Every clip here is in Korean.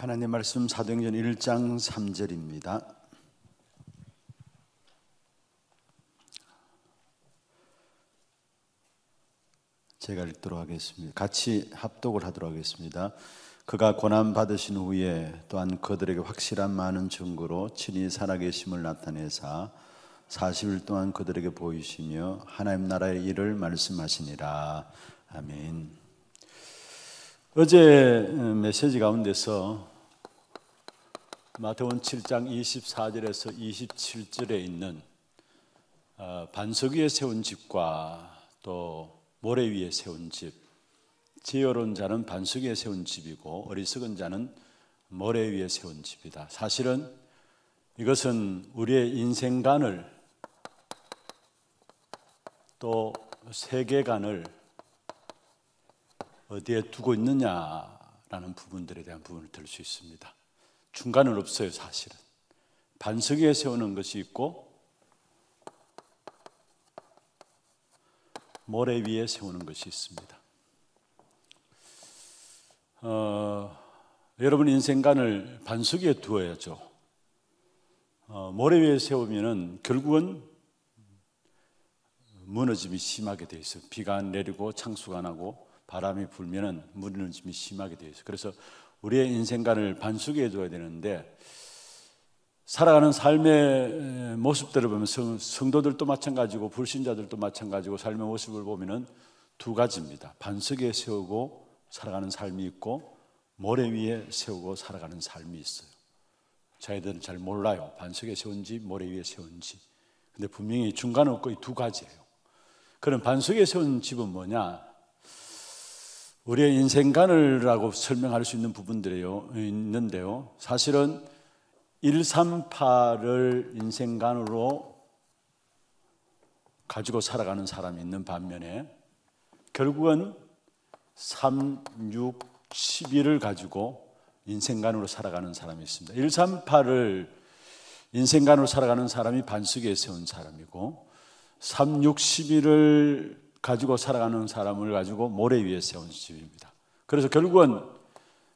하나님 말씀 사도행전 1장 3절입니다. 제가 읽도록 하겠습니다. 같이 합독을 하도록 하겠습니다. 그가 고난 받으신 후에 또한 그들에게 확실한 많은 증거로 친히 살아계심을 나타내사 40일 동안 그들에게 보이시며 하나님 나라의 일을 말씀하시니라. 아멘. 어제 음, 메시지 가운데서 마태원 7장 24절에서 27절에 있는 어, 반석 위에 세운 집과 또 모래 위에 세운 집 지혜로운 자는 반석 위에 세운 집이고 어리석은 자는 모래 위에 세운 집이다 사실은 이것은 우리의 인생관을 또 세계관을 어디에 두고 있느냐라는 부분들에 대한 부분을 들 수 있습니다. 중간은 없어요, 사실은. 반석 위에 세우는 것이 있고 모래 위에 세우는 것이 있습니다. 어, 여러분 인생관을 반석 위에 두어야죠. 어, 모래 위에 세우면 결국은 무너짐이 심하게 돼 있어요. 비가 안 내리고 창수가 나고 바람이 불면은 물리는 힘이 심하게 되어 있어요. 그래서 우리의 인생관을 반숙게 줘야 되는데 살아가는 삶의 모습들을 보면 성, 도들도 마찬가지고 불신자들도 마찬가지고 삶의 모습을 보면은 두 가지입니다. 반석에 세우고 살아가는 삶이 있고 모래 위에 세우고 살아가는 삶이 있어요. 자희들은잘 몰라요. 반석에 세운지 모래 위에 세운지. 근데 분명히 중간 은 거의 두 가지예요. 그럼 반석에 세운 집은 뭐냐? 우리의 인생관을라고 설명할 수 있는 부분들이요 있는데요. 사실은 138을 인생관으로 가지고 살아가는 사람이 있는 반면에 결국은 3, 6, 11을 가지고 인생관으로 살아가는 사람이 있습니다. 138을 인생관으로 살아가는 사람이 반석에 세운 사람이고 3, 6, 11을 가지고 살아가는 사람을 가지고 모래 위에 세운 집입니다. 그래서 결국은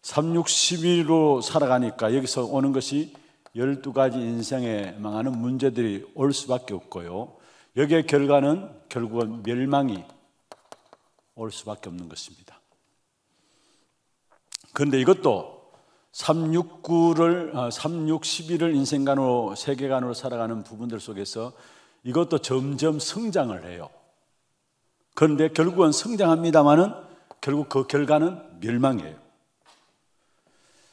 360일로 살아가니까 여기서 오는 것이 12가지 인생에 망하는 문제들이 올 수밖에 없고요. 여기의 결과는 결국은 멸망이 올 수밖에 없는 것입니다. 그런데 이것도 369를 361을 어, 인생관으로 세계관으로 살아가는 부분들 속에서 이것도 점점 성장을 해요. 그런데 결국은 성장합니다만은 결국 그 결과는 멸망이에요.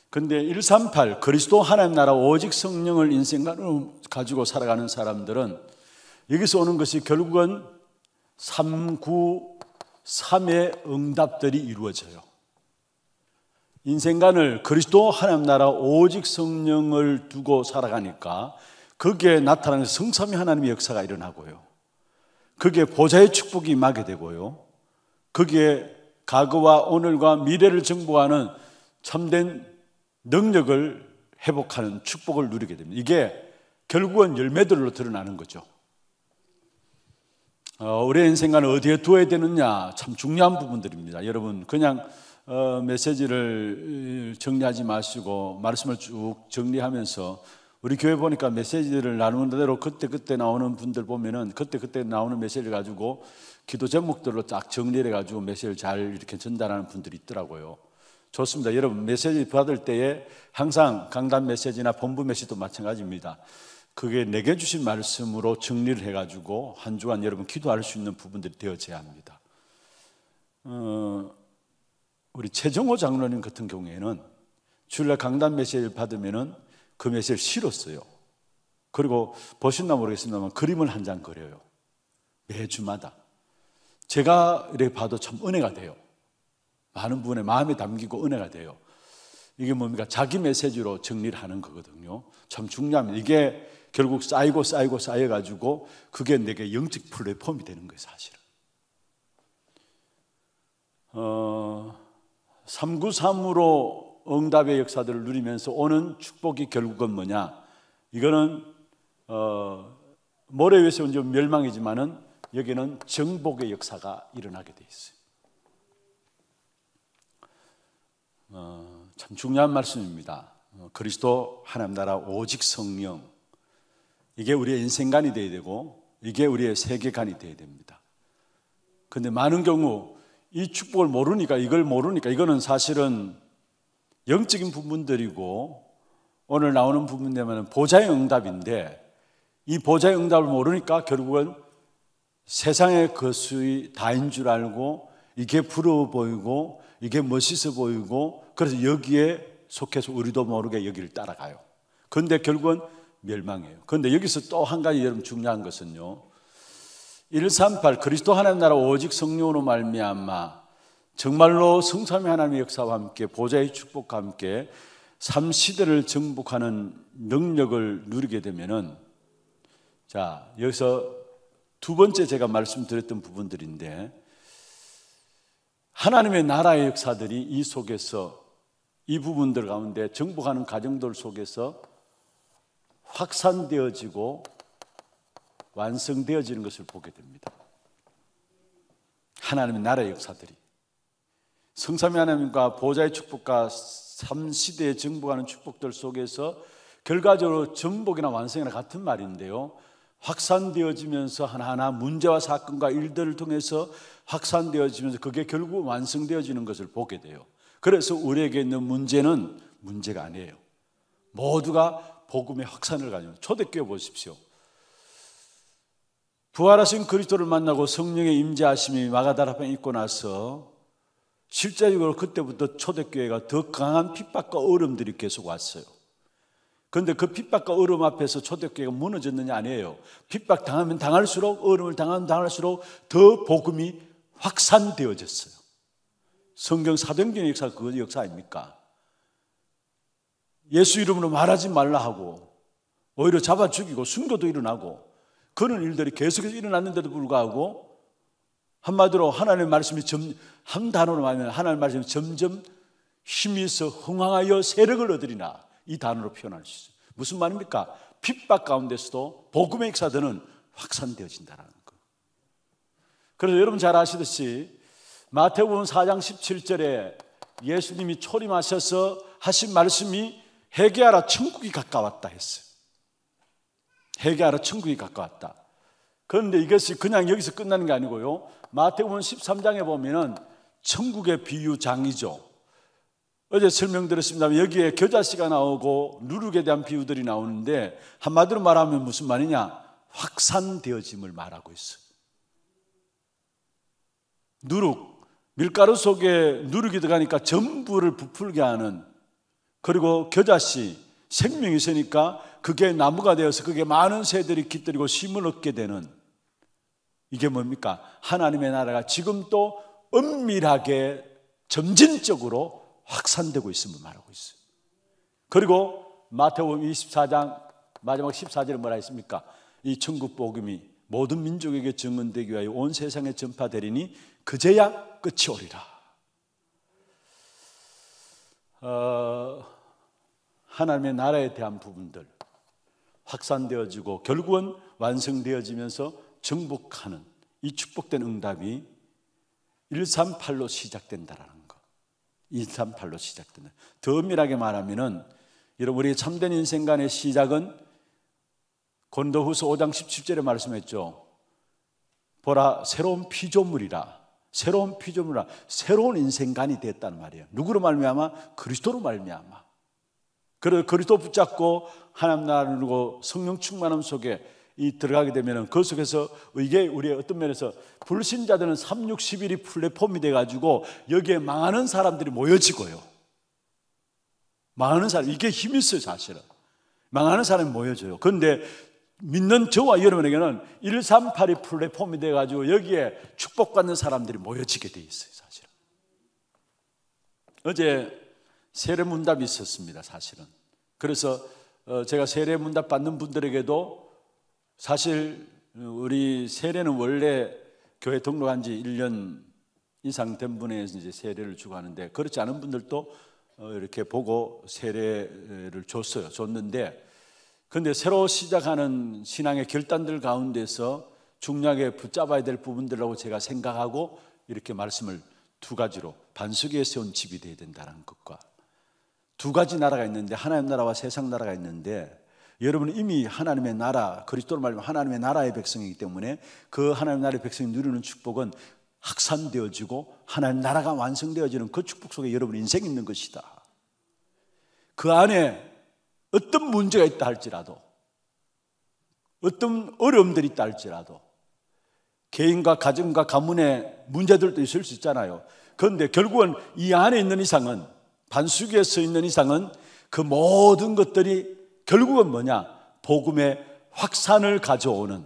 근데 138 그리스도 하나님 나라 오직 성령을 인생관으로 가지고 살아가는 사람들은 여기서 오는 것이 결국은 393의 응답들이 이루어져요. 인생관을 그리스도 하나님 나라 오직 성령을 두고 살아가니까 거기에 나타나는 성삼위 하나님의 역사가 일어나고요. 거기에 보좌의 축복이 임하게 되고요. 거기에 과거와 오늘과 미래를 정복하는 참된 능력을 회복하는 축복을 누리게 됩니다. 이게 결국은 열매들로 드러나는 거죠. 어, 우리의 인생관을 어디에 두어야 되느냐 참 중요한 부분들입니다. 여러분 그냥 어, 메시지를 어, 정리하지 마시고 말씀을 쭉 정리하면서 우리 교회 보니까 메시지를 나누는 대로 그때 그때 나오는 분들 보면은 그때 그때 나오는 메시지를 가지고 기도 제목들로 쫙 정리해 를 가지고 메시지를 잘 이렇게 전달하는 분들이 있더라고요. 좋습니다. 여러분 메시지 받을 때에 항상 강단 메시지나 본부 메시지도 마찬가지입니다. 그게 내게 주신 말씀으로 정리를 해가지고 한 주간 여러분 기도할 수 있는 부분들이 되어져야 합니다. 어, 우리 최정호 장로님 같은 경우에는 주일날 강단 메시지를 받으면은 그 메시지를 실었어요. 그리고 보셨나 모르겠습니다만 그림을 한 장 그려요. 매주마다. 제가 이렇게 봐도 참 은혜가 돼요. 많은 분의 마음에 담기고 은혜가 돼요. 이게 뭡니까? 자기 메시지로 정리를 하는 거거든요. 참 중요합니다. 이게 결국 쌓이고 쌓이고 쌓여가지고 그게 내게 영적 플랫폼이 되는 거예요, 사실은. 어, 393으로 응답의 역사들을 누리면서 오는 축복이 결국은 뭐냐? 이거는 어, 모래 위에서 온 멸망이지만은 여기는 정복의 역사가 일어나게 돼 있어요. 어, 참 중요한 말씀입니다. 어, 그리스도 하나님 나라 오직 성령 이게 우리의 인생관이 되어야 되고 이게 우리의 세계관이 되어야 됩니다. 근데 많은 경우 이 축복을 모르니까 이걸 모르니까 이거는 사실은 영적인 부분들이고 오늘 나오는 부분 되면 보좌의 응답인데 이 보좌의 응답을 모르니까 결국은 세상의 거수의 그 다인 줄 알고 이게 부러워 보이고 이게 멋있어 보이고 그래서 여기에 속해서 우리도 모르게 여기를 따라가요. 그런데 결국은 멸망해요. 그런데 여기서 또 한 가지 여러분 중요한 것은요. 138 그리스도 하나님 나라 오직 성령으로 말미암아 정말로 성삼위 하나님의 역사와 함께 보좌의 축복과 함께 삼 시대를 정복하는 능력을 누리게 되면은 자 여기서 두 번째 제가 말씀드렸던 부분들인데 하나님의 나라의 역사들이 이 속에서 이 부분들 가운데 정복하는 가정들 속에서 확산되어지고 완성되어지는 것을 보게 됩니다. 하나님의 나라의 역사들이 성삼위 하나님과 보좌의 축복과 삼시대에 정복하는 축복들 속에서 결과적으로 전복이나 완성이나 같은 말인데요. 확산되어지면서 하나하나 문제와 사건과 일들을 통해서 확산되어지면서 그게 결국 완성되어지는 것을 보게 돼요. 그래서 우리에게 있는 문제는 문제가 아니에요. 모두가 복음의 확산을 가지고 초대교회 보십시오. 부활하신 그리스도를 만나고 성령의 임재하심이 마가다라방에 있고 나서 실제적으로 그때부터 초대교회가 더 강한 핍박과 어려들이 계속 왔어요. 그런데 그 핍박과 어려 앞에서 초대교회가 무너졌느냐 아니에요. 핍박 당하면 당할수록 어음을 당하면 당할수록 더 복음이 확산되어졌어요. 성경 사도행전 역사가 그 역사 아닙니까? 예수 이름으로 말하지 말라 하고 오히려 잡아 죽이고 순교도 일어나고 그런 일들이 계속해서 일어났는데도 불구하고 한마디로 하나님의 말씀이 점, 한 단어로 말하면 하나님 말씀이 점점 힘이 있어 흥황하여 세력을 얻으리나 이 단어로 표현할 수 있어요. 무슨 말입니까? 핍박 가운데서도 복음의 역사들은 확산되어진다라는 거. 그래서 여러분 잘 아시듯이 마태복음 4장 17절에 예수님이 초림하셔서 하신 말씀이 해계하라 천국이 가까웠다 했어요. 해계하라 천국이 가까웠다. 그런데 이것이 그냥 여기서 끝나는 게 아니고요. 마태복음 13장에 보면은 천국의 비유장이죠. 어제 설명드렸습니다. 여기에 겨자씨가 나오고 누룩에 대한 비유들이 나오는데 한마디로 말하면 무슨 말이냐? 확산되어짐을 말하고 있어요. 누룩, 밀가루 속에 누룩이 들어가니까 전부를 부풀게 하는 그리고 겨자씨, 생명이 있으니까 그게 나무가 되어서 그게 많은 새들이 깃들이고 심을 얻게 되는 이게 뭡니까? 하나님의 나라가 지금도 은밀하게 점진적으로 확산되고 있음을 말하고 있어요. 그리고 마태복음 24장 마지막 14절에 뭐라 했습니까? 이 천국 복음이 모든 민족에게 증언되기 위하여 온 세상에 전파되리니 그제야 끝이 오리라. 어, 하나님의 나라에 대한 부분들 확산되어지고 결국은 완성되어지면서 정복하는 이 축복된 응답이 138로 시작된다라는 거. 138로 시작된다. 더 밀하게 말하면은 여러분 우리 참된 인생간의 시작은 권도후서 5장 17절에 말씀했죠. 보라 새로운 피조물이라 새로운 피조물이라 새로운 인생간이 됐단 말이에요. 누구로 말미암아 그리스도로 말미암아. 그래고 그리스도 붙잡고 하나님 나라를 누고 성령 충만함 속에 이 들어가게 되면은 그 속에서 이게 우리의 어떤 면에서 불신자들은 361이 플랫폼이 돼가지고 여기에 망하는 사람들이 모여지고요. 망하는 사람, 이게 힘이 있어요, 사실은. 망하는 사람이 모여져요. 그런데 믿는 저와 여러분에게는 138이 플랫폼이 돼가지고 여기에 축복받는 사람들이 모여지게 돼 있어요, 사실은. 어제 세례문답이 있었습니다, 사실은. 그래서 어, 제가 세례문답 받는 분들에게도 사실 우리 세례는 원래 교회 등록한 지 1년 이상 된 분에 이제 세례를 주고 하는데 그렇지 않은 분들도 어, 이렇게 보고 세례를 줬어요. 줬는데 근데 새로 시작하는 신앙의 결단들 가운데서 중요하게 붙잡아야 될부분들라고 제가 생각하고 이렇게 말씀을 두 가지로 반석에 세운 집이 되어야 된다는 것과 두 가지 나라가 있는데 하나님 나라와 세상 나라가 있는데 여러분은 이미 하나님의 나라, 그리스도로 말하면 하나님의 나라의 백성이기 때문에 그 하나님의 나라의 백성이 누리는 축복은 확산되어지고 하나님 나라가 완성되어지는 그 축복 속에 여러분 인생이 있는 것이다. 그 안에 어떤 문제가 있다 할지라도 어떤 어려움들이 있다 할지라도 개인과 가정과 가문의 문제들도 있을 수 있잖아요. 그런데 결국은 이 안에 있는 이상은 반수기에 서 있는 이상은 그 모든 것들이 결국은 뭐냐? 복음의 확산을 가져오는.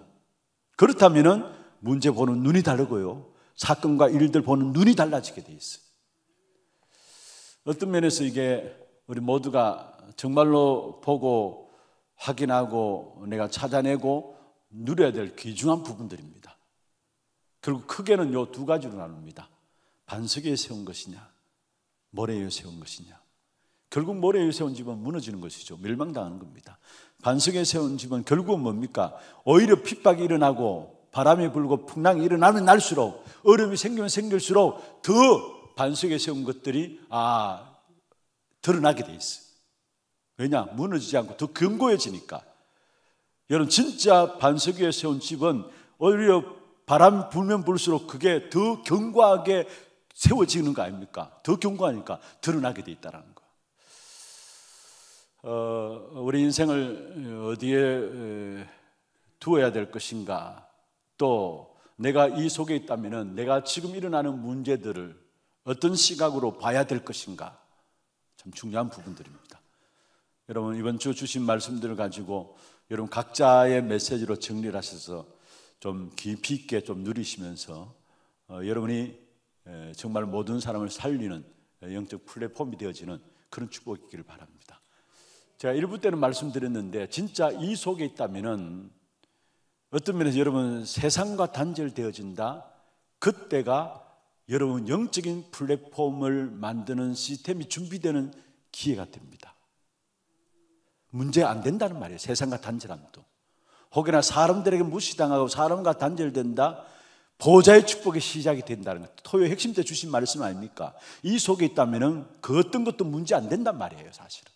그렇다면 문제 보는 눈이 다르고요. 사건과 일들 보는 눈이 달라지게 돼 있어요. 어떤 면에서 이게 우리 모두가 정말로 보고 확인하고 내가 찾아내고 누려야 될 귀중한 부분들입니다. 결국 크게는 요 두 가지로 나눕니다. 반석에 세운 것이냐, 모래에 세운 것이냐. 결국 모래 에 세운 집은 무너지는 것이죠. 멸망당하는 겁니다. 반석에 세운 집은 결국은 뭡니까? 오히려 핍박이 일어나고 바람이 불고 풍랑이 일어나면 날수록 어려움이 생기면 생길수록 더 반석에 세운 것들이 아 드러나게 돼 있어. 왜냐? 무너지지 않고 더 견고해지니까. 여러분 진짜 반석 위에 세운 집은 오히려 바람 불면 불수록 그게 더 견고하게 세워지는 거 아닙니까? 더 견고하니까 드러나게 돼 있다라는 어, 우리 인생을 어, 어디에 두어야 될 것인가? 또 내가 이 속에 있다면 내가 지금 일어나는 문제들을 어떤 시각으로 봐야 될 것인가? 참 중요한 부분들입니다. 여러분 이번 주 주신 말씀들을 가지고 여러분 각자의 메시지로 정리를 하셔서 좀 깊이 있게 좀 누리시면서 어, 여러분이 정말 모든 사람을 살리는 영적 플랫폼이 되어지는 그런 축복이 기를 바랍니다. 제가 일부 때는 말씀드렸는데 진짜 이 속에 있다면은 어떤 면에서 여러분 세상과 단절되어진다. 그때가 여러분 영적인 플랫폼을 만드는 시스템이 준비되는 기회가 됩니다. 문제 안 된다는 말이에요. 세상과 단절함도. 혹여나 사람들에게 무시당하고 사람과 단절된다. 보좌의 축복의 시작이 된다는 것. 토요 핵심 때 주신 말씀 아닙니까? 이 속에 있다면 그 어떤 것도 문제 안 된단 말이에요, 사실은.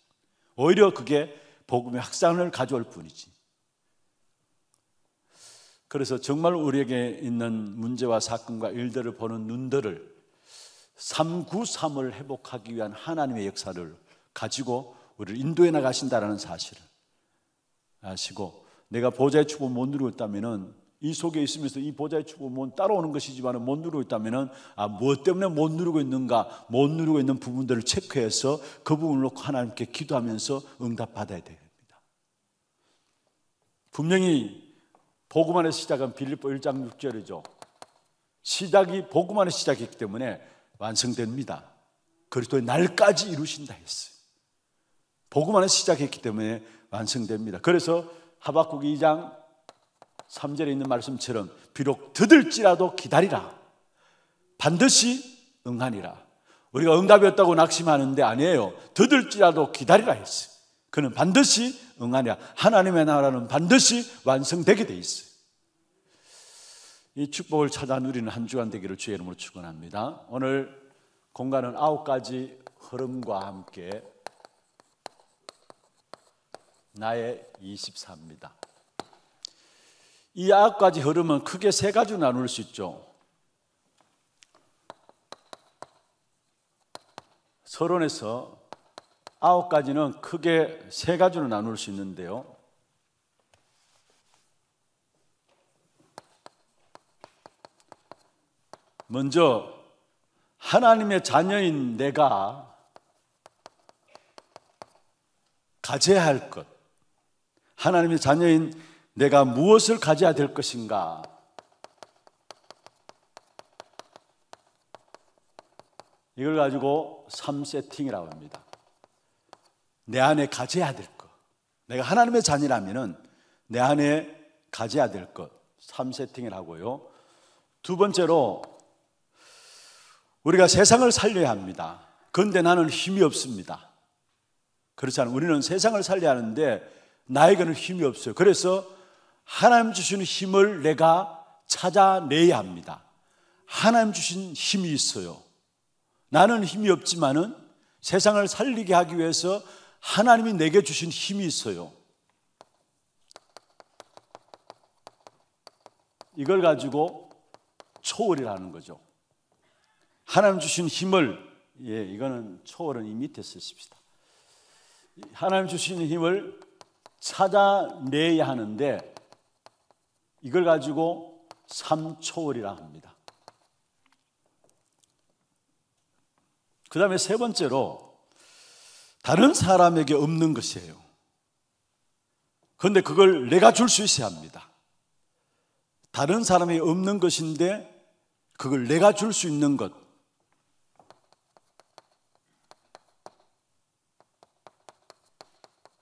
오히려 그게 복음의 확산을 가져올 뿐이지. 그래서 정말 우리에게 있는 문제와 사건과 일들을 보는 눈들을 393을 회복하기 위한 하나님의 역사를 가지고 우리를 인도해 나가신다라는 사실을 아시고 내가 보좌의 축복 못 누리고 있다면 이 속에 있으면서 이 보좌의 축복을 따라오는 것이지만 못 누르고 있다면 아, 무엇 때문에 못 누르고 있는가 못 누르고 있는 부분들을 체크해서 그 부분을 놓고 하나님께 기도하면서 응답받아야 됩니다 분명히 보고만의 시작은 빌립보 1장 6절이죠 시작이 보고만의 시작이기 때문에 완성됩니다 그리스도의 날까지 이루신다 했어요 보고만의 시작했기 때문에 완성됩니다 그래서 하박국 2장 3절에 있는 말씀처럼 비록 드을지라도 기다리라. 반드시 응하니라. 우리가 응답이었다고 낙심하는데 아니에요. 드들지라도 기다리라 했어요. 그는 반드시 응하냐. 하나님의 나라는 반드시 완성되게 돼 있어요. 이 축복을 찾아 누리는 한 주간 되기를 주의 이름으로 축원합니다. 오늘 공간은 아홉 가지 흐름과 함께 나의 24입니다. 이 아홉까지 흐름은 크게 세 가지로 나눌 수 있죠. 서론에서 아홉 가지는 크게 세 가지로 나눌 수 있는데요. 먼저 하나님의 자녀인 내가 가져야 할 것, 하나님의 자녀인 내가 무엇을 가져야 될 것인가? 이걸 가지고 3세팅이라고 합니다. 내 안에 가져야 될 것. 내가 하나님의 자녀라면은 내 안에 가져야 될 것. 3세팅을 하고요. 두 번째로 우리가 세상을 살려야 합니다. 그런데 나는 힘이 없습니다. 그렇지 않아요. 우리는 세상을 살려야 하는데 나에게는 힘이 없어요. 그래서 하나님 주시는 힘을 내가 찾아내야 합니다. 하나님 주신 힘이 있어요. 나는 힘이 없지만은 세상을 살리게 하기 위해서 하나님이 내게 주신 힘이 있어요. 이걸 가지고 초월이라는 거죠. 하나님 주신 힘을 예, 이거는 초월은 이 밑에 쓰십시다. 하나님 주신 힘을 찾아내야 하는데 이걸 가지고 삼초월이라 합니다. 그 다음에 세 번째로 다른 사람에게 없는 것이에요. 그런데 그걸 내가 줄 수 있어야 합니다. 다른 사람이 없는 것인데 그걸 내가 줄 수 있는 것.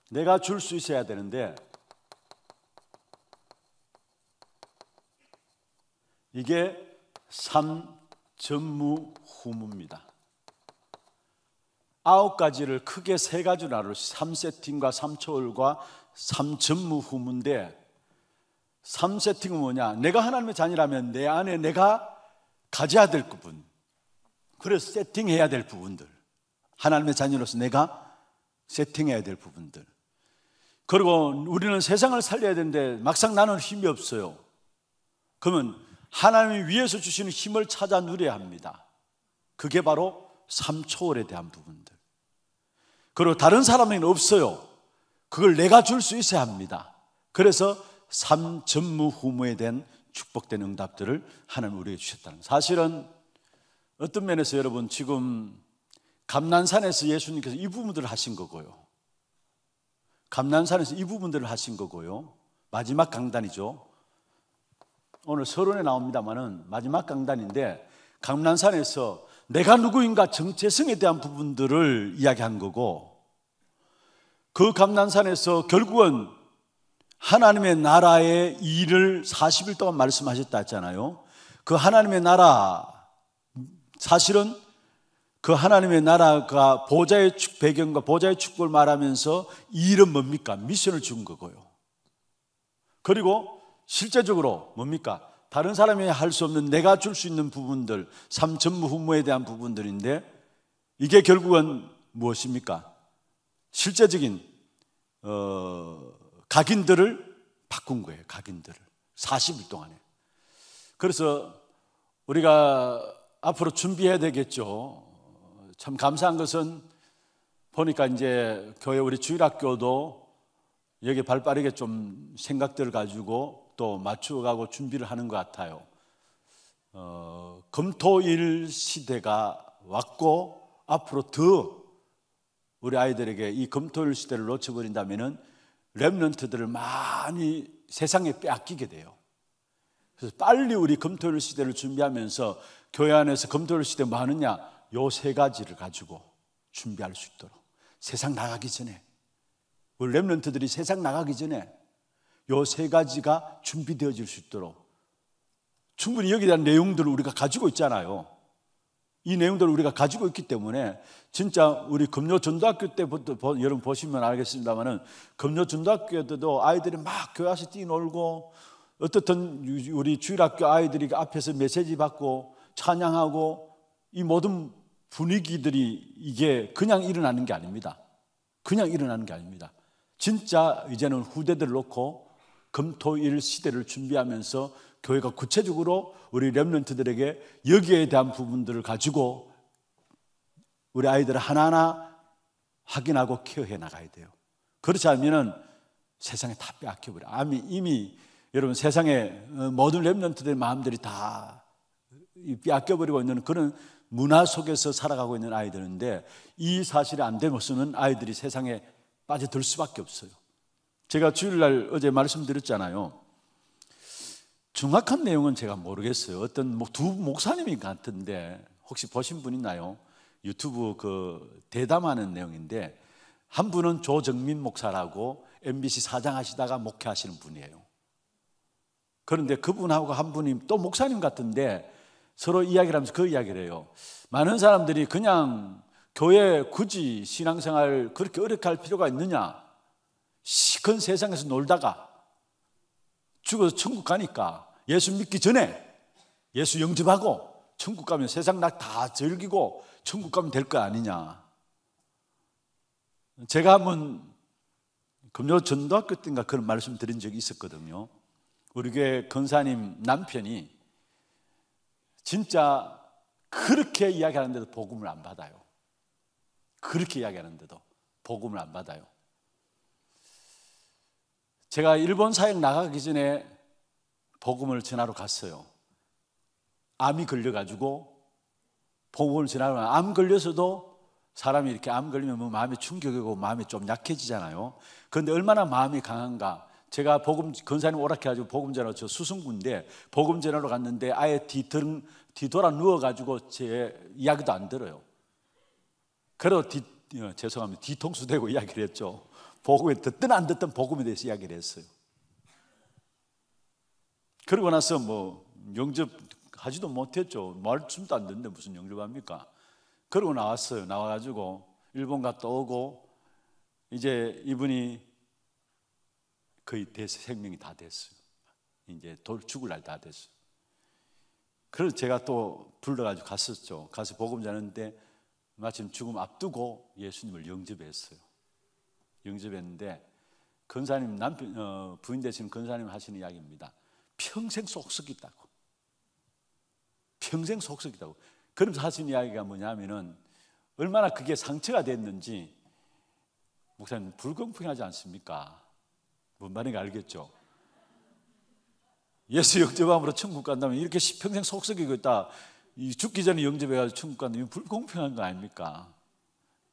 내가 줄 수 있어야 되는데 이게 삼전무후무입니다. 아홉 가지를 크게 세 가지로 나눌 삼세팅과 삼초월과 삼전무후무인데 삼세팅은 뭐냐? 내가 하나님의 자녀라면 내 안에 내가 가져야 될 부분 그래서 세팅해야 될 부분들 하나님의 자녀로서 내가 세팅해야 될 부분들 그리고 우리는 세상을 살려야 되는데 막상 나는 힘이 없어요 그러면 하나님 이 위에서 주시는 힘을 찾아 누려야 합니다. 그게 바로 삼초월에 대한 부분들. 그리고 다른 사람에게는 없어요. 그걸 내가 줄 수 있어야 합니다. 그래서 삼전무후무에 대한 축복된 응답들을 하나님 우리에게 주셨다는 사실은 어떤 면에서 여러분 지금 감난산에서 예수님께서 이 부분들을 하신 거고요. 감난산에서 이 부분들을 하신 거고요. 마지막 강단이죠. 오늘 서론에 나옵니다만은 마지막 강단인데 강남산에서 내가 누구인가 정체성에 대한 부분들을 이야기한 거고 그 강남산에서 결국은 하나님의 나라의 일을 40일 동안 말씀하셨다 했잖아요. 그 하나님의 나라 사실은 그 하나님의 나라가 보좌의 배경과 보좌의 축복을 말하면서 이 일은 뭡니까? 미션을 준 거고요. 그리고 실제적으로 뭡니까? 다른 사람이 할 수 없는 내가 줄 수 있는 부분들, 삼천무후무에 대한 부분들인데 이게 결국은 무엇입니까? 실제적인 어, 각인들을 바꾼 거예요. 각인들을 40일 동안에. 그래서 우리가 앞으로 준비해야 되겠죠. 참 감사한 것은 보니까 이제 교회 우리 주일학교도 여기 발빠르게 좀 생각들을 가지고 또 맞추어가고 준비를 하는 것 같아요. 어, 검토일 시대가 왔고 앞으로 더 우리 아이들에게 이 검토일 시대를 놓쳐버린다면은 렘넌트들을 많이 세상에 빼앗기게 돼요. 그래서 빨리 우리 검토일 시대를 준비하면서 교회 안에서 검토일 시대 뭐 하느냐? 요 세 가지를 가지고 준비할 수 있도록 세상 나가기 전에 우리 렘넌트들이 세상 나가기 전에 요세 가지가 준비되어질 수 있도록 충분히 여기에 대한 내용들을 우리가 가지고 있잖아요. 이 내용들을 우리가 가지고 있기 때문에 진짜 우리 금요 전도학교 때부터 여러분 보시면 알겠습니다만은 금요 전도학교 때도 아이들이 막 교회 에서 뛰놀고 어떻든 우리 주일학교 아이들이 앞에서 메시지 받고 찬양하고 이 모든 분위기들이 이게 그냥 일어나는 게 아닙니다. 그냥 일어나는 게 아닙니다. 진짜 이제는 후대들 놓고 금토일 시대를 준비하면서 교회가 구체적으로 우리 렘런트들에게 여기에 대한 부분들을 가지고 우리 아이들을 하나하나 확인하고 케어해 나가야 돼요. 그렇지 않으면 세상에 다 빼앗겨 버려. 아미 이미 여러분 세상에 어, 모든 렘런트들 마음들이 다 빼앗겨 버리고 있는 그런 문화 속에서 살아가고 있는 아이들인데 이 사실이 안 되면서는 아이들이 세상에 빠져들 수밖에 없어요. 제가 주일날 어제 말씀드렸잖아요. 정확한 내용은 제가 모르겠어요. 어떤 두 목사님인 같은데 혹시 보신 분 있나요? 유튜브 그 대담하는 내용인데 한 분은 조정민 목사라고 MBC 사장 하시다가 목회하시는 분이에요. 그런데 그분하고 한 분이 또 목사님 같은데 서로 이야기를 하면서 그 이야기를 해요. 많은 사람들이 그냥 교회 굳이 신앙생활 그렇게 어렵게 할 필요가 있느냐? 시큰 세상에서 놀다가 죽어서 천국 가니까 예수 믿기 전에 예수 영접하고 천국 가면 세상 낙 다 즐기고 천국 가면 될 거 아니냐. 제가 한번 금요 전도학교 때인가 그런 말씀 드린 적이 있었거든요. 우리 교회 권사님 남편이 진짜 그렇게 이야기하는데도 복음을 안 받아요. 그렇게 이야기하는데도 복음을 안 받아요. 제가 일본 사역 나가기 전에 복음을 전하러 갔어요. 암이 걸려가지고 복음을 전하러 암 걸려서도 사람이 이렇게 암 걸리면 뭐마음이 충격이고 마음이 좀 약해지잖아요. 그런데 얼마나 마음이 강한가. 제가 복음 건사님 오락해가지고 복음 전하러 저 수승군데 복음 전하러 갔는데 아예 뒤돌 뒤돌아 누워가지고 제 이야기도 안 들어요. 그래도 뒤, 어, 죄송합니다 뒤통수 대고 이야기를 했죠. 복음에 듣든 안 듣든 복음에 대해서 이야기를 했어요. 그러고 나서 뭐 영접하지도 못했죠. 말씀도 안 듣는데 무슨 영접합니까? 그러고 나왔어요. 나와가지고 일본 갔다 오고 이제 이분이 거의 대세 생명이 다 됐어요. 이제 돌 죽을 날 다 됐어요. 그래서 제가 또 불러가지고 갔었죠. 가서 복음 자는데 마침 죽음 앞두고 예수님을 영접했어요. 영접했는데 근사님 남편 어, 부인 되시는 근사님 하시는 이야기입니다. 평생 속썩이다고. 평생 속썩이다고. 그러면서 하시 이야기가 뭐냐면은 얼마나 그게 상처가 됐는지 목사님 불공평하지 않습니까? 뭔 말인가 알겠죠? 예수 영접함으로 천국 간다면 이렇게 평생 속썩이고 있다. 죽기 전에 영접해가지고 천국 간다면 불공평한 거 아닙니까?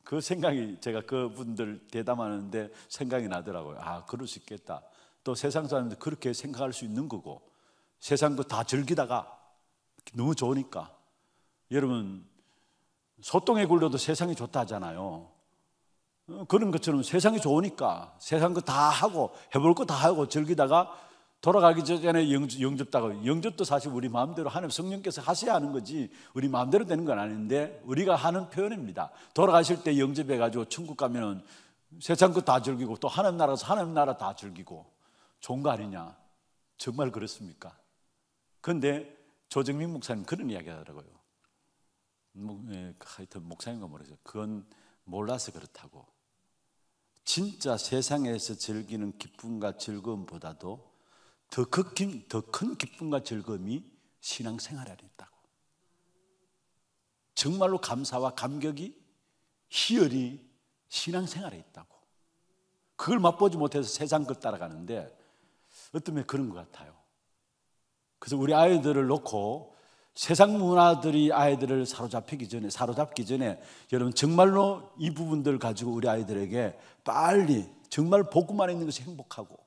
그 생각이 제가 그분들 대담하는데 생각이 나더라고요. 아, 그럴 수 있겠다. 또 세상 사람들 그렇게 생각할 수 있는 거고 세상 거다 즐기다가 너무 좋으니까 여러분 소똥에 굴려도 세상이 좋다 하잖아요. 어, 그런 것처럼 세상이 좋으니까 세상 거 다 하고 해볼 거 다 하고 즐기다가 돌아가기 전에 영접, 영접다고 영접도 사실 우리 마음대로 하나님 성령께서 하셔야 하는 거지 우리 마음대로 되는 건 아닌데 우리가 하는 표현입니다. 돌아가실 때 영접해 가지고 천국 가면은 세상 것다 즐기고 또 하나님 나라에서 하나님 나라 다 즐기고 좋은 거 아니냐? 정말 그렇습니까? 그런데 조정민 목사님 그런 이야기 하더라고요. 뭐, 예, 하여튼 목사님과 모르죠. 그건 몰라서 그렇다고. 진짜 세상에서 즐기는 기쁨과 즐거움보다도 더큰 더큰 기쁨과 즐거움이 신앙생활 안에 있다고. 정말로 감사와 감격이 희열이 신앙생활에 있다고. 그걸 맛보지 못해서 세상 것 따라가는데 어떤면 그런 것 같아요. 그래서 우리 아이들을 놓고 세상 문화들이 아이들을 사로잡히기 전에 사로잡기 전에 여러분 정말로 이 부분들 가지고 우리 아이들에게 빨리 정말 복음만 있는 것이 행복하고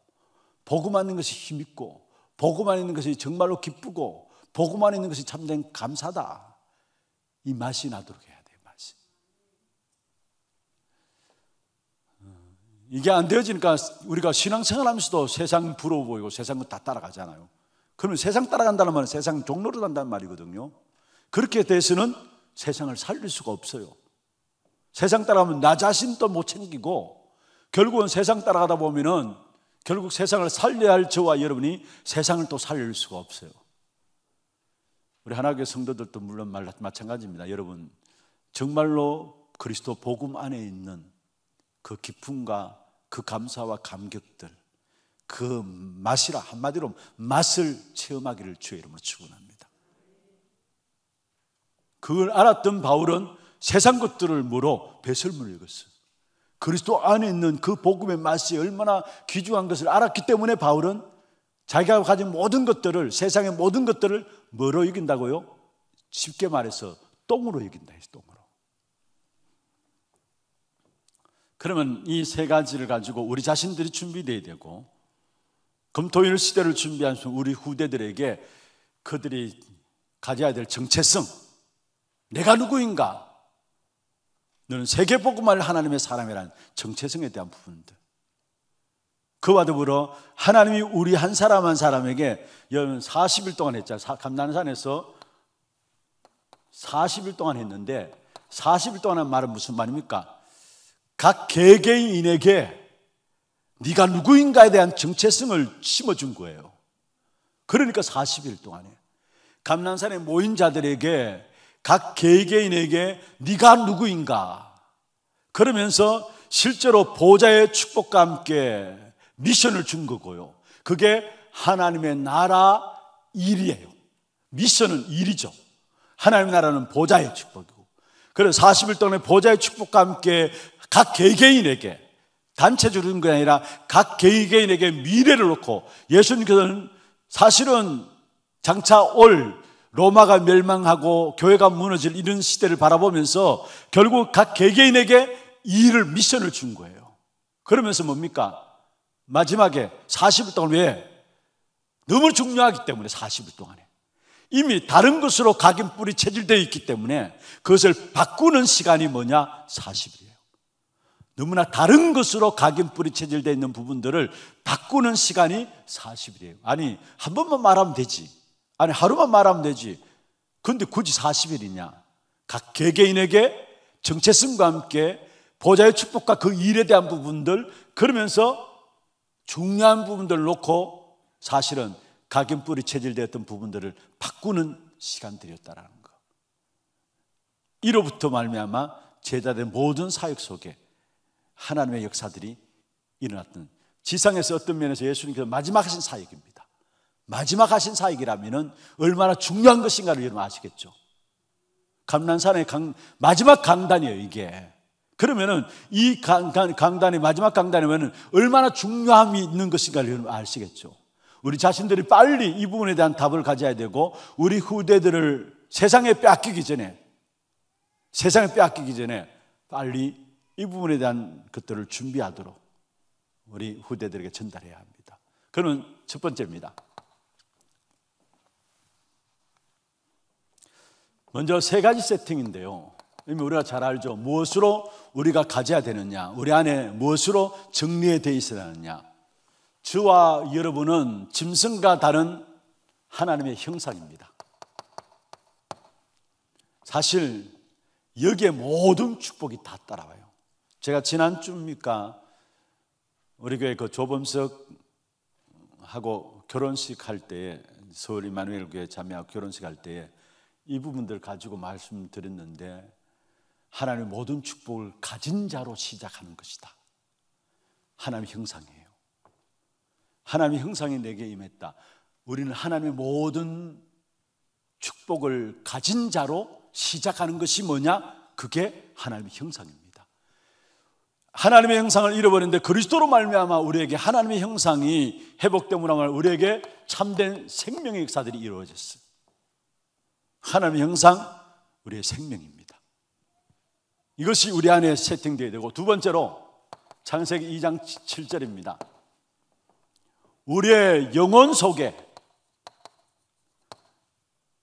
복음만 있는 것이 힘있고 복음만 있는 것이 정말로 기쁘고 복음만 있는 것이 참된 감사다. 이 맛이 나도록 해야 돼요, 맛이. 어, 이게 안 되어지니까 우리가 신앙생활 하면서도 세상 부러워 보이고 세상다 따라가잖아요. 그러면 세상 따라간다는 말은 세상 종로를 간다는 말이거든요. 그렇게 돼서는 세상을 살릴 수가 없어요. 세상 따라가면 나 자신도 못 챙기고 결국은 세상 따라가다 보면은 결국 세상을 살려야 할 저와 여러분이 세상을 또 살릴 수가 없어요. 우리 하나교 성도들도 물론 마찬가지입니다. 여러분, 정말로 그리스도 복음 안에 있는 그 기쁨과 그 감사와 감격들, 그 맛이라 한마디로 맛을 체험하기를 주의 이름으로 축원합니다. 그걸 알았던 바울은 세상 것들을 물어 배설물을 읽었어요. 그리스도 안에 있는 그 복음의 맛이 얼마나 귀중한 것을 알았기 때문에 바울은 자기가 가진 모든 것들을 세상의 모든 것들을 뭐로 이긴다고요? 쉽게 말해서 똥으로 이긴다 해서 똥으로. 그러면 이 세 가지를 가지고 우리 자신들이 준비돼야 되고 금토일 시대를 준비한 우리 후대들에게 그들이 가져야 될 정체성, 내가 누구인가, 너는 세계복음을 하나님의 사람이라는 정체성에 대한 부분들. 그와 더불어 하나님이 우리 한 사람 한 사람에게 40일 동안 했잖아요. 감난산에서 40일 동안 했는데 40일 동안한 말은 무슨 말입니까? 각 개개인에게 네가 누구인가에 대한 정체성을 심어준 거예요. 그러니까 40일 동안에 감난산에 모인 자들에게 각 개개인에게 네가 누구인가 그러면서 실제로 보좌의 축복과 함께 미션을 준 거고요. 그게 하나님의 나라 일이에요. 미션은 일이죠. 하나님의 나라는 보좌의 축복이고. 그래 40일 동안 보좌의 축복과 함께 각 개개인에게 단체 주는 게 아니라 각 개개인에게 미래를 놓고 예수님께서는 사실은 장차 올 로마가 멸망하고 교회가 무너질 이런 시대를 바라보면서 결국 각 개개인에게 일을 미션을 준 거예요. 그러면서 뭡니까? 마지막에 40일 동안 왜? 너무 중요하기 때문에 40일 동안에 이미 다른 것으로 각인 뿌리 체질되어 있기 때문에 그것을 바꾸는 시간이 뭐냐? 40일이에요. 너무나 다른 것으로 각인 뿌리 체질되어 있는 부분들을 바꾸는 시간이 40일이에요. 아니, 한 번만 말하면 되지. 아니, 하루만 말하면 되지. 근데 굳이 40일이냐? 각 개개인에게 정체성과 함께 보좌의 축복과 그 일에 대한 부분들, 그러면서 중요한 부분들을 놓고 사실은 각인뿔이 체질되었던 부분들을 바꾸는 시간들이었다라는 거. 이로부터 말미암아 제자들 모든 사역 속에 하나님의 역사들이 일어났던 지상에서 어떤 면에서 예수님께서 마지막 하신 사역입니다. 마지막 하신 사역이라면 얼마나 중요한 것인가를 여러분 아시겠죠? 감난산의 강, 마지막 강단이에요, 이게. 그러면은 이강 강단의 마지막 강단이면 얼마나 중요함이 있는 것인가를 여러분 아시겠죠? 우리 자신들이 빨리 이 부분에 대한 답을 가져야 되고 우리 후대들을 세상에 빼기기 전에 세상에 빼기기 전에 빨리 이 부분에 대한 것들을 준비하도록 우리 후대들에게 전달해야 합니다. 그는 첫 번째입니다. 먼저 세 가지 세팅인데요. 우리가 잘 알죠. 무엇으로 우리가 가져야 되느냐. 우리 안에 무엇으로 정리에 돼 있어야 하느냐. 주와 여러분은 짐승과 다른 하나님의 형상입니다. 사실 여기에 모든 축복이 다 따라와요. 제가 지난주입니까? 우리 교회 그 조범석하고 결혼식 할 때에 서울 이마누엘 교회 자매하고 결혼식 할 때에 이 부분들 가지고 말씀드렸는데 하나님의 모든 축복을 가진 자로 시작하는 것이다. 하나님 형상이에요. 하나님 형상이 내게 임했다. 우리는 하나님의 모든 축복을 가진 자로 시작하는 것이 뭐냐? 그게 하나님의 형상입니다. 하나님의 형상을 잃어버렸는데 그리스도로 말미암아 우리에게 하나님의 형상이 회복됨으로 우리에게 참된 생명의 역사들이 이루어졌어요. 하나님의 형상, 우리의 생명입니다. 이것이 우리 안에 세팅되어야 되고 두 번째로 창세기 2장 7절입니다. 우리의 영혼 속에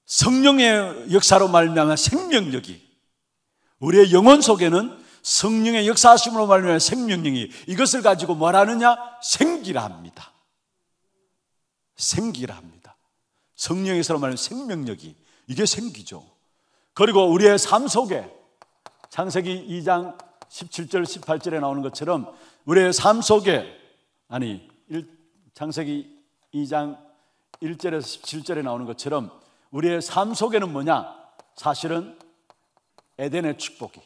성령의 역사로 말미암아 생명력이 우리의 영혼 속에는 성령의 역사하심으로 말미암아 생명력이 이것을 가지고 뭐라느냐 생기라 합니다. 생기라 합니다. 성령에서 말하는 생명력이 이게 생기죠. 그리고 우리의 삶 속에 창세기 2장 17절 18절에 나오는 것처럼 우리의 삶 속에 아니 창세기 2장 1절에서 17절에 나오는 것처럼 우리의 삶 속에는 뭐냐? 사실은 에덴의 축복이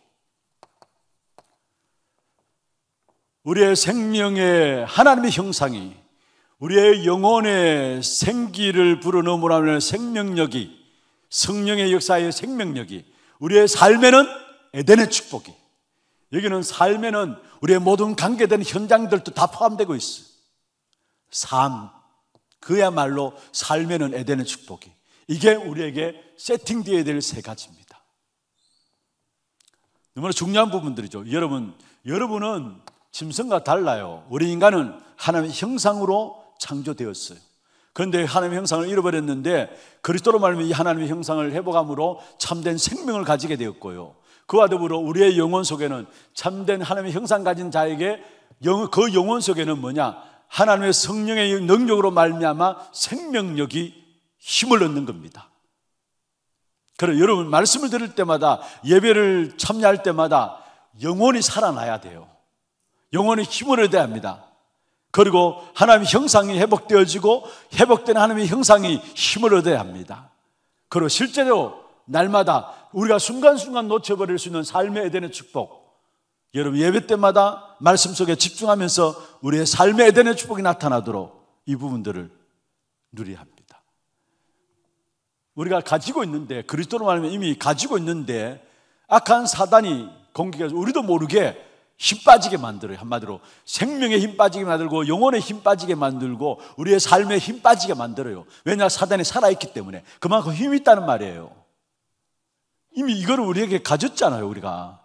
우리의 생명의 하나님의 형상이 우리의 영혼의 생기를 불어넣으라는 생명력이 성령의 역사의 생명력이 우리의 삶에는 에덴의 축복이 여기는 삶에는 우리의 모든 관계된 현장들도 다 포함되고 있어. 삶. 그야말로 삶에는 에덴의 축복이. 이게 우리에게 세팅되어야 될 세 가지입니다. 너무나 중요한 부분들이죠. 여러분, 여러분은 짐승과 달라요. 우리 인간은 하나님의 형상으로 창조되었어요. 그런데 하나님의 형상을 잃어버렸는데 그리스도로 말미암 하나님의 형상을 회복함으로 참된 생명을 가지게 되었고요. 그와 더불어 우리의 영혼 속에는 참된 하나님의 형상 가진 자에게 그 영혼 속에는 뭐냐? 하나님의 성령의 능력으로 말미암아 생명력이 힘을 얻는 겁니다. 그래 여러분 말씀을 들을 때마다 예배를 참여할 때마다 영혼이 살아나야 돼요. 영혼이 힘을 얻어야 합니다. 그리고 하나님의 형상이 회복되어지고 회복된 하나님의 형상이 힘을 얻어야 합니다. 그리고 실제로 날마다 우리가 순간순간 놓쳐버릴 수 있는 삶 에덴의 축복. 여러분 예배 때마다 말씀 속에 집중하면서 우리의 삶 에덴의 축복이 나타나도록 이 부분들을 누려야 합니다. 우리가 가지고 있는데 그리스도로 말하면 이미 가지고 있는데 악한 사단이 공격해서 우리도 모르게 힘 빠지게 만들어요. 한마디로 생명에 힘 빠지게 만들고 영혼에 힘 빠지게 만들고 우리의 삶에 힘 빠지게 만들어요. 왜냐 사단이 살아있기 때문에 그만큼 힘이 있다는 말이에요. 이미 이거를 우리에게 가졌잖아요. 우리가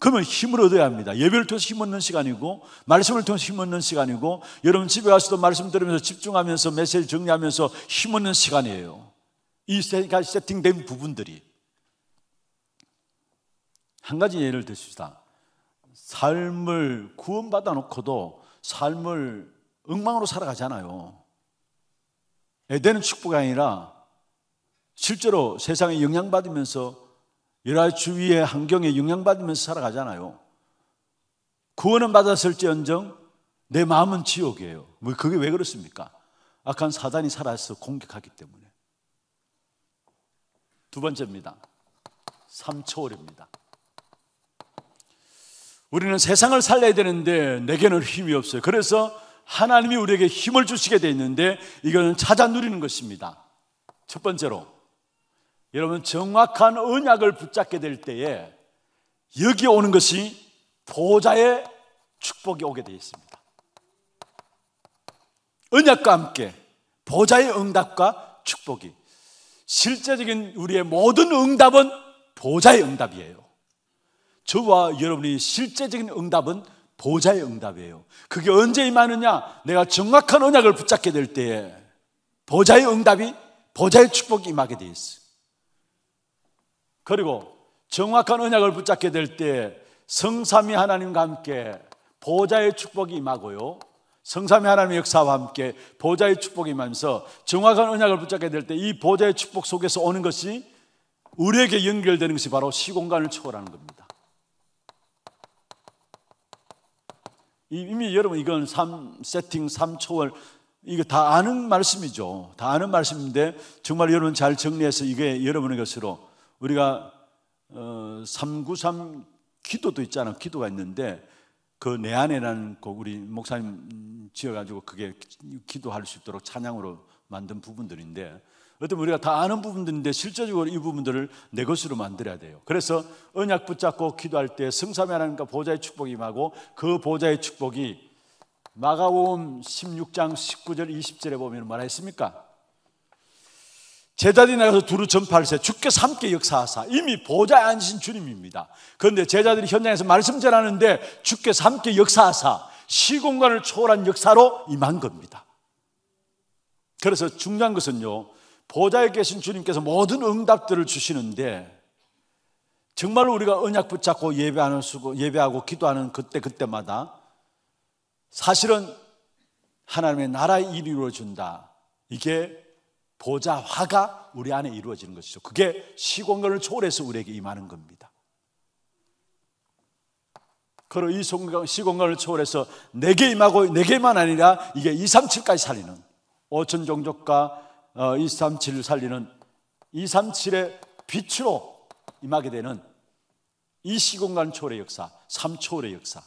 그러면 힘을 얻어야 합니다. 예배를 통해서 힘 얻는 시간이고 말씀을 통해서 힘 얻는 시간이고 여러분 집에 가서도 말씀 들으면서 집중하면서 메시지 정리하면서 힘 얻는 시간이에요. 이 세팅된 부분들이 한 가지 예를 들수있다 삶을 구원받아 놓고도 삶을 엉망으로 살아가잖아요. 에덴은 축복이 아니라 실제로 세상에 영향받으면서 여러 주위의 환경에 영향받으면서 살아가잖아요. 구원은 받았을지언정 내 마음은 지옥이에요. 뭐 그게 왜 그렇습니까? 악한 사단이 살아서 공격하기 때문에. 두 번째입니다. 삼초월입니다. 우리는 세상을 살려야 되는데 내게는 힘이 없어요. 그래서 하나님이 우리에게 힘을 주시게 돼 있는데 이거는 찾아 누리는 것입니다. 첫 번째로 여러분 정확한 언약을 붙잡게 될 때에 여기 오는 것이 보호자의 축복이 오게 되어 있습니다. 언약과 함께 보호자의 응답과 축복이 실제적인 우리의 모든 응답은 보호자의 응답이에요. 저와 여러분이 실제적인 응답은 보좌의 응답이에요. 그게 언제 임하느냐? 내가 정확한 언약을 붙잡게 될 때에 보좌의 응답이 보좌의 축복이 임하게 돼있어 그리고 정확한 언약을 붙잡게 될 때 성삼위 하나님과 함께 보좌의 축복이 임하고요. 성삼위 하나님의 역사와 함께 보좌의 축복이 임하면서 정확한 언약을 붙잡게 될 때 이 보좌의 축복 속에서 오는 것이 우리에게 연결되는 것이 바로 시공간을 초월하는 겁니다. 이미 여러분 이건 3, 세팅 3초월 이거 다 아는 말씀이죠. 다 아는 말씀인데 정말 여러분 잘 정리해서 이게 여러분의 것으로 우리가 어, 393 기도도 있잖아. 기도가 있는데 그 내 안에라는 곡 우리 목사님 지어가지고 그게 기도할 수 있도록 찬양으로 만든 부분들인데 어떤 우리가 다 아는 부분들인데 실제적으로 이 부분들을 내 것으로 만들어야 돼요. 그래서 언약 붙잡고 기도할 때 성삼위 하나님과 보좌의 축복이 임하고 그 보좌의 축복이 마가오음 16장 19절 20절에 보면 뭐라 했습니까? 제자들이 나가서 두루 전파하세 주께서 함께 역사하사 이미 보좌에 앉으신 주님입니다 그런데 제자들이 현장에서 말씀 전하는데 주께서 함께 역사하사 시공간을 초월한 역사로 임한 겁니다 그래서 중요한 것은요 보좌에 계신 주님께서 모든 응답들을 주시는데 정말 우리가 언약 붙잡고 예배하는 수고 예배하고 기도하는 그때 그때마다 사실은 하나님의 나라의 일이 이루어진다. 이게 보좌화가 우리 안에 이루어지는 것이죠. 그게 시공간을 초월해서 우리에게 임하는 겁니다. 그러 이 시공간을 초월해서 내게 임하고 내게만 아니라 이게 2, 3, 7까지 살리는 오천 종족과 237을 어, 살리는 237의 빛으로 임하게 되는 이 시공간 초월의 역사, 3초월의 역사.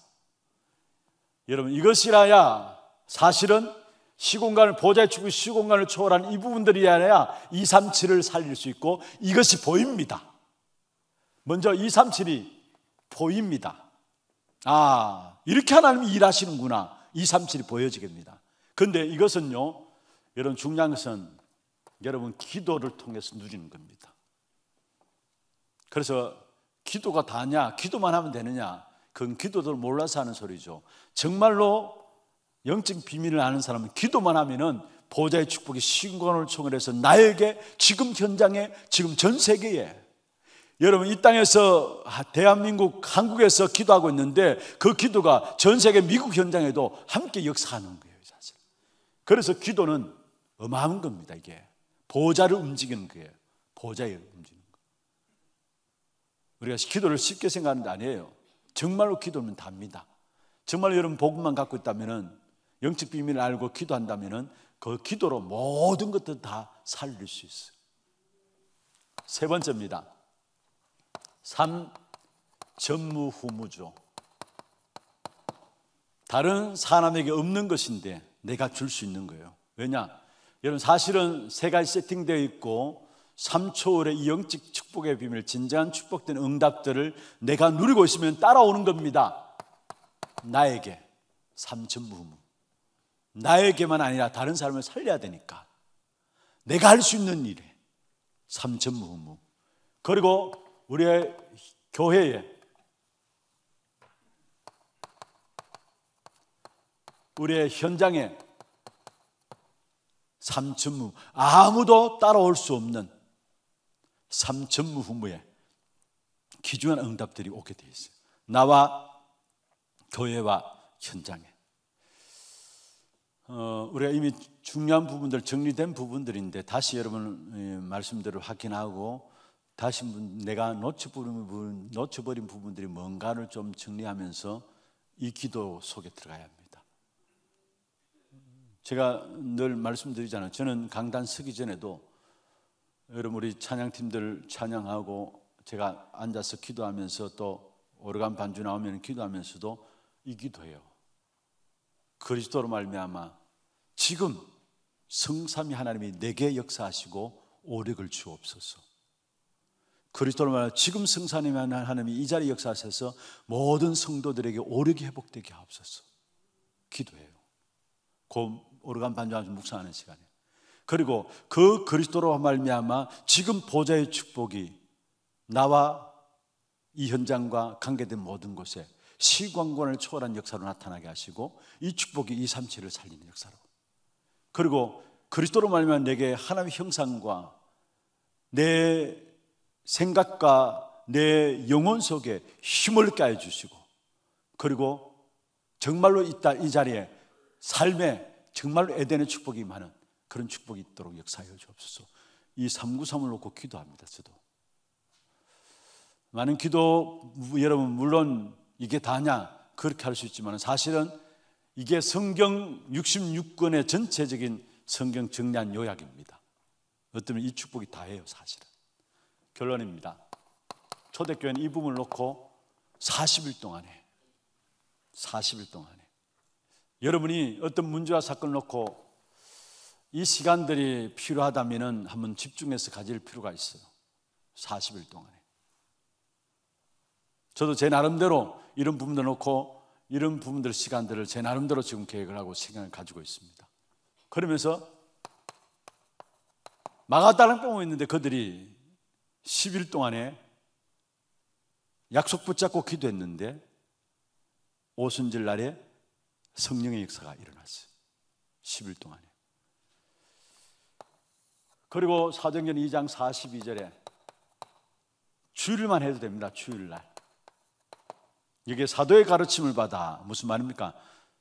여러분, 이것이라야 사실은 시공간을 보좌에 주고 시공간을 초월한 이 부분들이 아니 237을 살릴 수 있고 이것이 보입니다. 먼저 237이 보입니다. 아, 이렇게 하나님이 일하시는구나. 237이 보여지게 됩니다. 근데 이것은요, 여러분 중요한 것은 여러분 기도를 통해서 누리는 겁니다. 그래서 기도가 다냐? 기도만 하면 되느냐? 그건 기도를 몰라서 하는 소리죠. 정말로 영적 비밀을 아는 사람은 기도만 하면은 보좌의 축복이 신권을 총을해서 나에게 지금 현장에 지금 전 세계에 여러분 이 땅에서 대한민국 한국에서 기도하고 있는데 그 기도가 전 세계 미국 현장에도 함께 역사하는 거예요 사실. 그래서 기도는 어마한 겁니다 이게. 보좌를 움직이는 그예요. 보좌에 움직이는 거. 우리가 기도를 쉽게 생각하는 게 아니에요. 정말로 기도면 답니다. 정말 여러분 복음만 갖고 있다면은 영적 비밀을 알고 기도한다면은 그 기도로 모든 것들 다 살릴 수 있어요. 세 번째입니다. 3. 전무후무죠. 다른 사람에게 없는 것인데 내가 줄 수 있는 거예요. 왜냐? 여러분 사실은 세 가지 세팅되어 있고 3초월의 이영직 축복의 비밀, 진정한 축복된 응답들을 내가 누리고 있으면 따라오는 겁니다. 나에게 삼천부무. 나에게만 아니라 다른 사람을 살려야 되니까. 내가 할 수 있는 일에 삼천무무. 그리고 우리의 교회에 우리의 현장에 삼천무 아무도 따라올 수 없는 삼천무 후무에 기중한 응답들이 오게 되어 있어요. 나와 교회와 현장에 어, 우리가 이미 중요한 부분들 정리된 부분들인데 다시 여러분 예, 말씀대로 확인하고 다시 내가 놓쳐버린, 놓쳐버린 부분들이 뭔가를 좀 정리하면서 이 기도 속에 들어가야 합니다. 제가 늘 말씀드리잖아요. 저는 강단 서기 전에도 여러분 우리 찬양팀들 찬양하고 제가 앉아서 기도하면서 또 오르간 반주 나오면 기도하면서도 이 기도해요. 그리스도로 말미암아 지금 성삼위 하나님이 내게 역사하시고 오력을 주옵소서. 그리스도로 말하 지금 성삼위 하나님이 이 자리 역사하셔서 모든 성도들에게 오력이 회복되게 하옵소서. 기도해요. 그 오르간 반주하면서 묵상하는 시간이에요. 그리고 그 그리스도로 말미암아 지금 보좌의 축복이 나와 이 현장과 관계된 모든 곳에 시광권을 초월한 역사로 나타나게 하시고 이 축복이 이삼치를 살리는 역사로 그리고 그리스도로 말미암아 내게 하나님의 형상과 내 생각과 내 영혼 속에 힘을 까여 주시고 그리고 정말로 이따 이 자리에 삶에 정말 에덴의 축복이 많은 그런 축복이 있도록 역사하여 주옵소서. 이 393을 놓고 기도합니다. 저도. 많은 기도 여러분 물론 이게 다냐 그렇게 할 수 있지만 사실은 이게 성경 66권의 전체적인 성경 정리한 요약입니다. 어쩌면 이 축복이 다예요, 사실은. 결론입니다. 초대교회는 이 부분을 놓고 40일 동안에 40일 동안에 여러분이 어떤 문제와 사건을 놓고 이 시간들이 필요하다면 한번 집중해서 가질 필요가 있어요. 40일 동안에. 저도 제 나름대로 이런 부분들 놓고 이런 부분들 시간들을 제 나름대로 지금 계획을 하고 생각을 가지고 있습니다. 그러면서 막았다는 병원 뭐 있는데 그들이 10일 동안에 약속 붙잡고 기도했는데 오순절 날에 성령의 역사가 일어났어요. 10일 동안에. 그리고 사정전 2장 42절에 주일만 해도 됩니다. 주일날. 여기에 사도의 가르침을 받아 무슨 말입니까?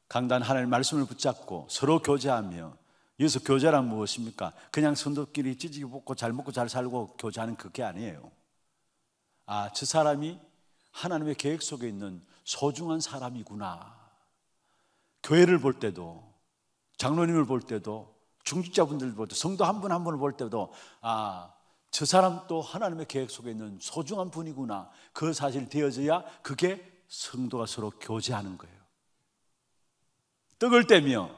강단 하나님의 말씀을 붙잡고 서로 교제하며 여기서 교제란 무엇입니까? 그냥 선도끼리 찢지기 뽑고 잘 먹고 잘 살고 교제하는 그게 아니에요. 아, 저 사람이 하나님의 계획 속에 있는 소중한 사람이구나. 교회를 볼 때도 장로님을 볼 때도 중직자분들 볼 때, 도 성도 한 분 한 분을 볼 때도 아, 저 사람 도 하나님의 계획 속에 있는 소중한 분이구나. 그 사실이 되어져야 그게 성도가 서로 교제하는 거예요. 떡을 떼며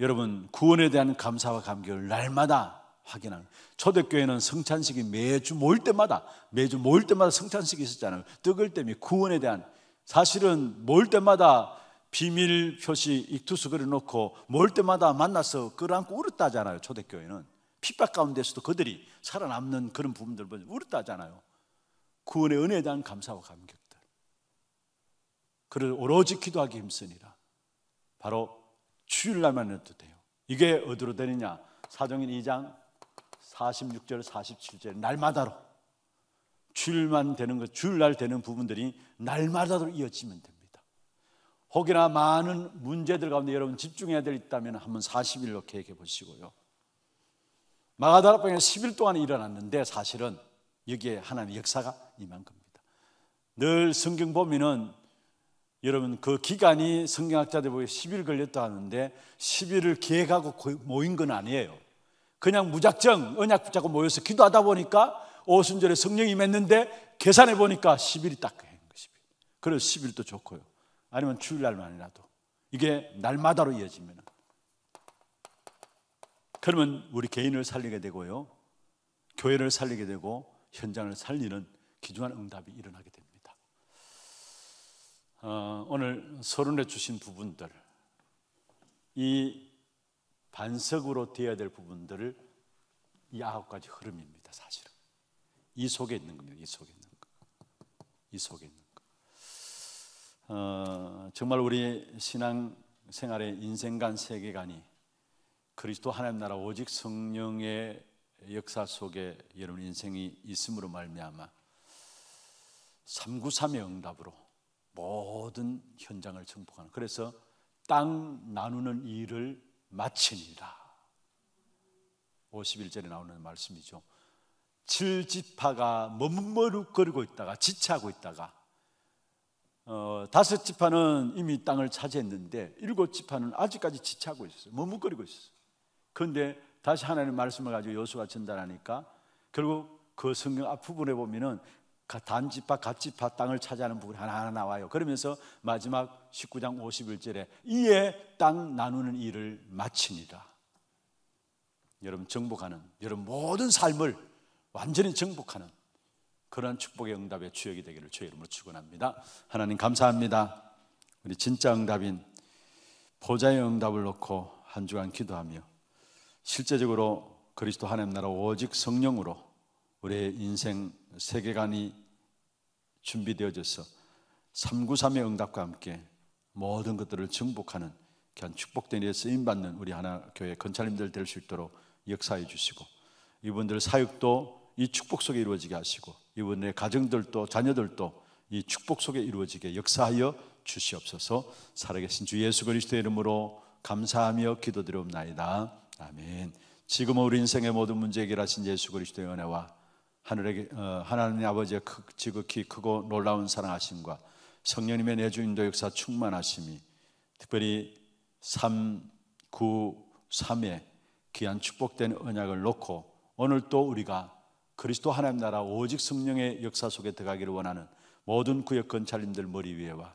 여러분 구원에 대한 감사와 감격을 날마다 확인하는 초대교회는 성찬식이 매주 모일 때마다 매주 모일 때마다 성찬식이 있었잖아요. 떡을 떼며 구원에 대한 사실은 모일 때마다 비밀 표시 익투스 그려놓고 모을 때마다 만나서 끌어안고 울었다잖아요. 초대교회는 핍박 가운데서도 그들이 살아남는 그런 부분들 보면 울었다잖아요. 구원의 은혜에 대한 감사와 감격들. 그를 오로지 기도하기 힘쓰니라. 바로 주일날만 해도 돼요. 이게 어디로 되느냐? 사정인 2장 46절, 47절 날마다로 주일만 되는 것, 주일날 되는 부분들이 날마다로 이어지면 돼요. 혹여나 많은 문제들 가운데 여러분 집중해야 될 있다면 한번 40일로 계획해 보시고요. 마가다락방에 10일 동안 일어났는데 사실은 여기에 하나님의 역사가 임한 겁니다. 늘 성경 보면은 여러분 그 기간이 성경학자들 보기 10일 걸렸다 하는데 10일을 계획하고 모인 건 아니에요. 그냥 무작정 언약 붙잡고 모여서 기도하다 보니까 오순절에 성령이 맺는데 계산해 보니까 10일이 딱된 것입니다. 그래서 10일도 좋고요. 아니면 주일날만이라도 이게 날마다로 이어지면 그러면 우리 개인을 살리게 되고요 교회를 살리게 되고 현장을 살리는 기중한 응답이 일어나게 됩니다 어, 오늘 서론해 주신 부분들 이 반석으로 되어야 될 부분들을 이 아홉 가지 흐름입니다 사실은 이 속에 있는 겁니다 이 속에 있는 거이 속에 있는 어, 정말 우리 신앙 생활의 인생관 세계관이 그리스도 하나님 나라 오직 성령의 역사 속에 여러분 인생이 있음으로 말미암아 393의 응답으로 모든 현장을 정복하는 그래서 땅 나누는 일을 마치니라 51절에 나오는 말씀이죠 칠지파가 머뭇머뭇거리고 있다가 지체하고 있다가 어, 다섯 지파는 이미 땅을 차지했는데 일곱 지파는 아직까지 지체하고 있어요. 머뭇거리고 있어요. 그런데 다시 하나님 말씀을 가지고 여수가 전달하니까 결국 그 성경 앞부분에 보면은 단지파, 갓지파 땅을 차지하는 부분이 하나하나 나와요. 그러면서 마지막 19장 51절에 이에 땅 나누는 일을 마치니라. 여러분 정복하는, 여러분 모든 삶을 완전히 정복하는 그런 축복의 응답의 주역이 되기를 주의 이름으로 축원합니다. 하나님 감사합니다. 우리 진짜 응답인 보좌의 응답을 놓고 한 주간 기도하며 실제적으로 그리스도 하나님 나라 오직 성령으로 우리의 인생 세계관이 준비되어져서 393의 응답과 함께 모든 것들을 정복하는 귀한 축복된 일에 쓰임받는 우리 하나 교회 건찰님들 될 수 있도록 역사해 주시고 이분들 사역도 이 축복 속에 이루어지게 하시고 이분의 가정들도 자녀들도 이 축복 속에 이루어지게 역사하여 주시옵소서 살아계신 주 예수 그리스도의 이름으로 감사하며 기도드려옵나이다 아멘 지금은 우리 인생의 모든 문제 해결하신 예수 그리스도의 은혜와 하늘의, 어, 하나님 아버지의 크, 지극히 크고 놀라운 사랑하심과 성령님의 내주인도 역사 충만하심이 특별히 3, 9, 3의 귀한 축복된 언약을 놓고 오늘 또 우리가 그리스도 하나님 나라 오직 성령의 역사 속에 들어가기를 원하는 모든 구역 건찰님들 머리 위에와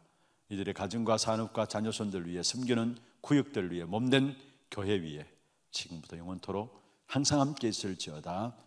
이들의 가정과 산업과 자녀손들 위에 섬기는 구역들 위에 몸된 교회 위에 지금부터 영원토록 항상 함께 있을지어다